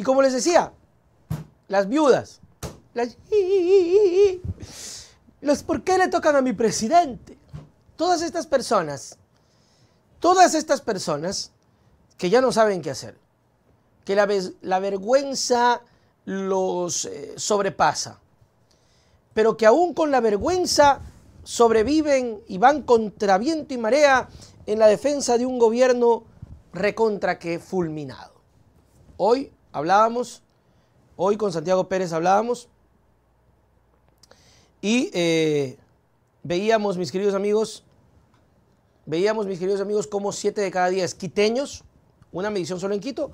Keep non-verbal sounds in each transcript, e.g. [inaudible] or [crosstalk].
Y como les decía, las viudas, las... Los por qué le tocan a mi presidente. Todas estas personas, todas estas personas que ya no saben qué hacer, que la, vergüenza los eh, sobrepasa, pero que aún con la vergüenza sobreviven y van contra viento y marea en la defensa de un gobierno recontra que fulminado. Hoy hablábamos, hoy con Santiago Pérez hablábamos, y eh, veíamos, mis queridos amigos, veíamos, mis queridos amigos, como siete de cada diez quiteños, una medición solo en Quito,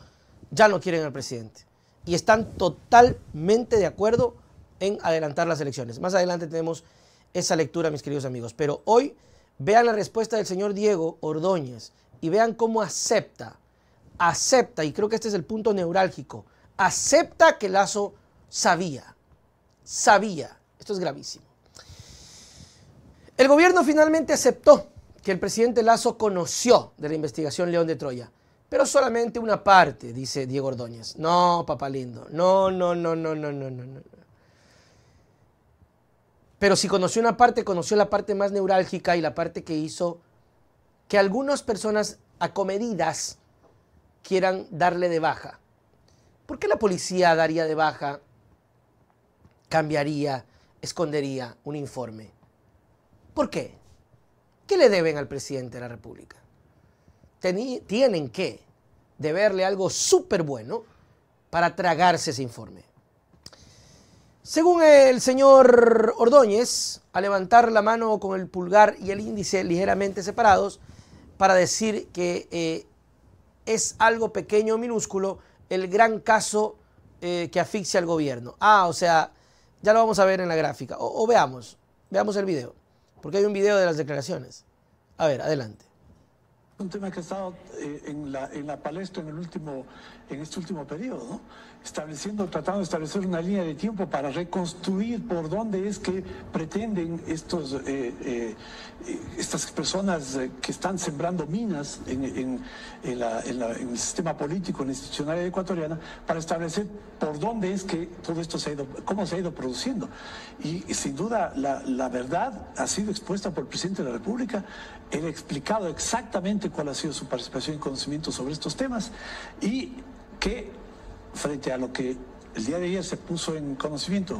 ya no quieren al presidente. Y están totalmente de acuerdo en adelantar las elecciones. Más adelante tenemos esa lectura, mis queridos amigos. Pero hoy vean la respuesta del señor Diego Ordóñez y vean cómo acepta acepta, y creo que este es el punto neurálgico, acepta que Lazo sabía, sabía, esto es gravísimo. El gobierno finalmente aceptó que el presidente Lazo conoció de la investigación León de Troya, pero solamente una parte, dice Diego Ordóñez. No, papá lindo, no, no, no, no, no, no, no, Pero si conoció una parte, conoció la parte más neurálgica y la parte que hizo que algunas personas acomedidas quieran darle de baja. ¿Por qué la policía daría de baja, cambiaría, escondería un informe? ¿Por qué? ¿Qué le deben al presidente de la República? tienen que deberle algo súper bueno para tragarse ese informe. Según el señor Ordóñez, a levantar la mano con el pulgar y el índice ligeramente separados, para decir que eh, es algo pequeño, minúsculo, el gran caso eh, que asfixia al gobierno. Ah, o sea, ya lo vamos a ver en la gráfica. O, o veamos, veamos el video, porque hay un video de las declaraciones. A ver, adelante un tema que ha estado eh, en, la, en, la, palestra en, el último, en este último periodo, estableciendo, tratando de establecer una línea de tiempo para reconstruir por dónde es que pretenden estos, eh, eh, estas personas que están sembrando minas en, el sistema político, en la institucionalidad ecuatoriana, para establecer por dónde es que todo esto se ha ido, cómo se ha ido produciendo. Y, sin duda la verdad ha sido expuesta por el presidente de la República, él ha explicado exactamente cuál ha sido su participación y conocimiento sobre estos temas y que frente a lo que el día de ayer se puso en conocimiento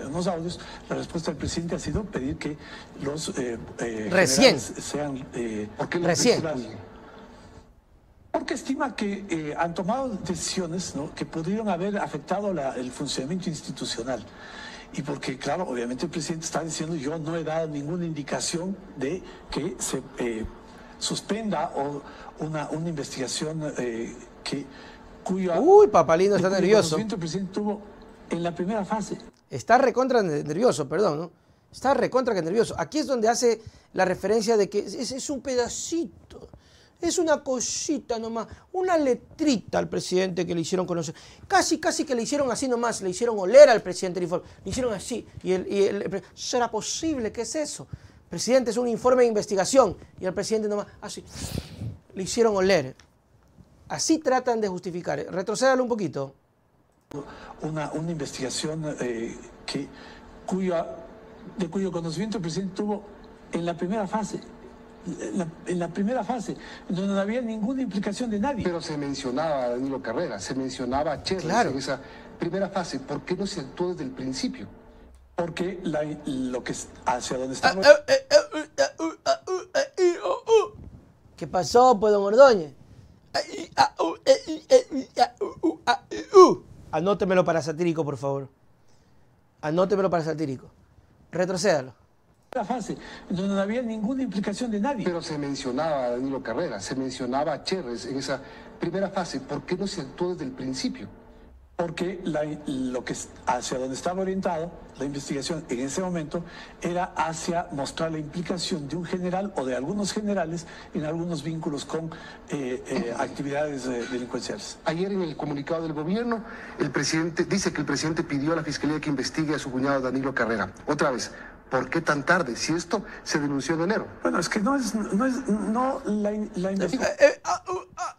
en los audios, la respuesta del presidente ha sido pedir que los eh, eh, sean eh, porque recién porque estima que han tomado decisiones que pudieron haber afectado el funcionamiento institucional y porque, claro, obviamente el presidente está diciendo yo no he dado ninguna indicación de que se suspenda o una, una investigación eh, que, cuyo... Uy, Papalino está nervioso. El presidente tuvo en la primera fase. Está recontra nervioso, perdón, ¿no? Está recontra que nervioso. Aquí es donde hace la referencia de que es, un pedacito. Es una cosita nomás, una letrita al presidente que le hicieron conocer. Casi, casi que le hicieron así nomás, le hicieron oler al presidente Le hicieron así. Y, ¿Será posible? ¿Qué es eso? Presidente, es un informe de investigación. Y al presidente nomás, así, ah, le hicieron oler. Así tratan de justificar. Retrocédale un poquito. Una, investigación eh, que, de cuyo conocimiento el presidente tuvo en la primera fase. en la primera fase, donde no había ninguna implicación de nadie. Pero se mencionaba a Danilo Carrera, se mencionaba a Chávez claro. en esa primera fase. ¿Por qué no se actuó desde el principio? Porque la, lo que hacia dónde está... ¿Qué pasó, pues, don Ordóñez? Anótemelo para satírico, por favor. Anótemelo para satírico. Retrocédalo. La fase donde no había ninguna implicación de nadie. Pero se mencionaba a Danilo Carrera, se mencionaba a Cherres en esa primera fase. ¿Por qué no se actuó desde el principio? porque lo que hacia donde estaba orientado la investigación en ese momento era hacia mostrar la implicación de un general o de algunos generales en algunos vínculos con eh, eh, actividades delincuenciales. Ayer en el comunicado del gobierno, el presidente dice que el presidente pidió a la fiscalía que investigue a su cuñado Danilo Carrera. Otra vez, ¿Por qué tan tarde? Si esto se denunció en enero. Bueno, es que no es, no es, no la, la eh, investigación. Ah, uh, ah,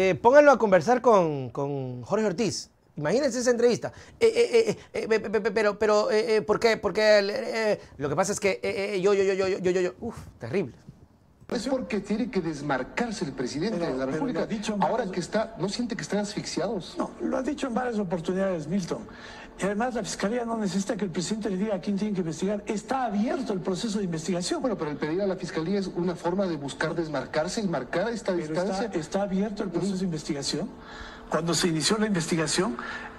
eh, pónganlo a conversar con, Jorge Ortiz. Imagínense esa entrevista. Eh, eh, pero, pero, ¿por qué? Porque lo que pasa es que yo, yo, yo, yo, yo, yo, uf, terrible. Es porque tiene que desmarcarse el presidente de la República. Dicho Ahora que está, ¿no siente que están asfixiados? No, lo ha dicho en varias oportunidades, Milton además la Fiscalía no necesita que el presidente le diga a quién tiene que investigar. Está abierto el proceso de investigación. Bueno, pero el pedir a la Fiscalía es una forma de buscar desmarcarse y marcar esta distancia. Está, abierto el proceso de investigación. Cuando se inició la investigación,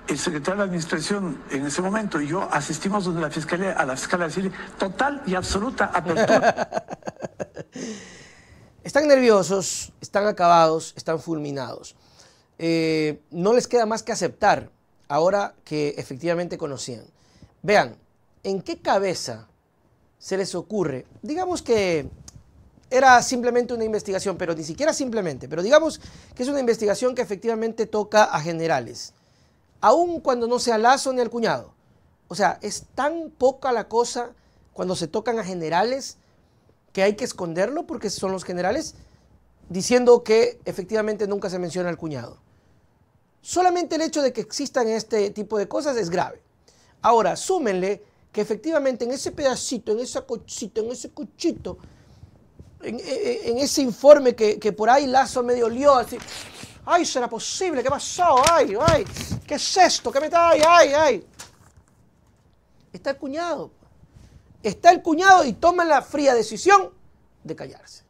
el secretario de Administración en ese momento y yo asistimos donde la Fiscalía, a la Fiscalía decirle total y absoluta apertura. [laughs] están nerviosos, están acabados, están fulminados. Eh, no les queda más que aceptar ahora que efectivamente conocían. Vean, ¿en qué cabeza se les ocurre? Digamos que era simplemente una investigación, pero ni siquiera simplemente, pero digamos que es una investigación que efectivamente toca a generales, aun cuando no sea Lazo ni al cuñado. O sea, es tan poca la cosa cuando se tocan a generales que hay que esconderlo porque son los generales diciendo que efectivamente nunca se menciona al cuñado. Solamente el hecho de que existan este tipo de cosas es grave. Ahora, súmenle que efectivamente en ese pedacito, en esa cochito, en ese cuchito, en, e, e, ese informe que, por ahí Lazo medio lió, así, ay, será posible, ¿qué pasó? Ay, ay, ¿qué es esto? ¿Qué me Ay, ay, ay. Está el cuñado. Está el cuñado y toma la fría decisión de callarse.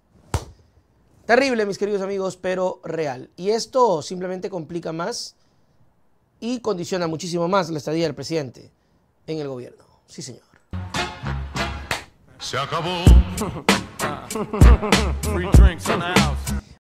Terrible, mis queridos amigos, pero real. Y esto simplemente complica más y condiciona muchísimo más la estadía del presidente en el gobierno. Sí, señor. Se acabó. [laughs]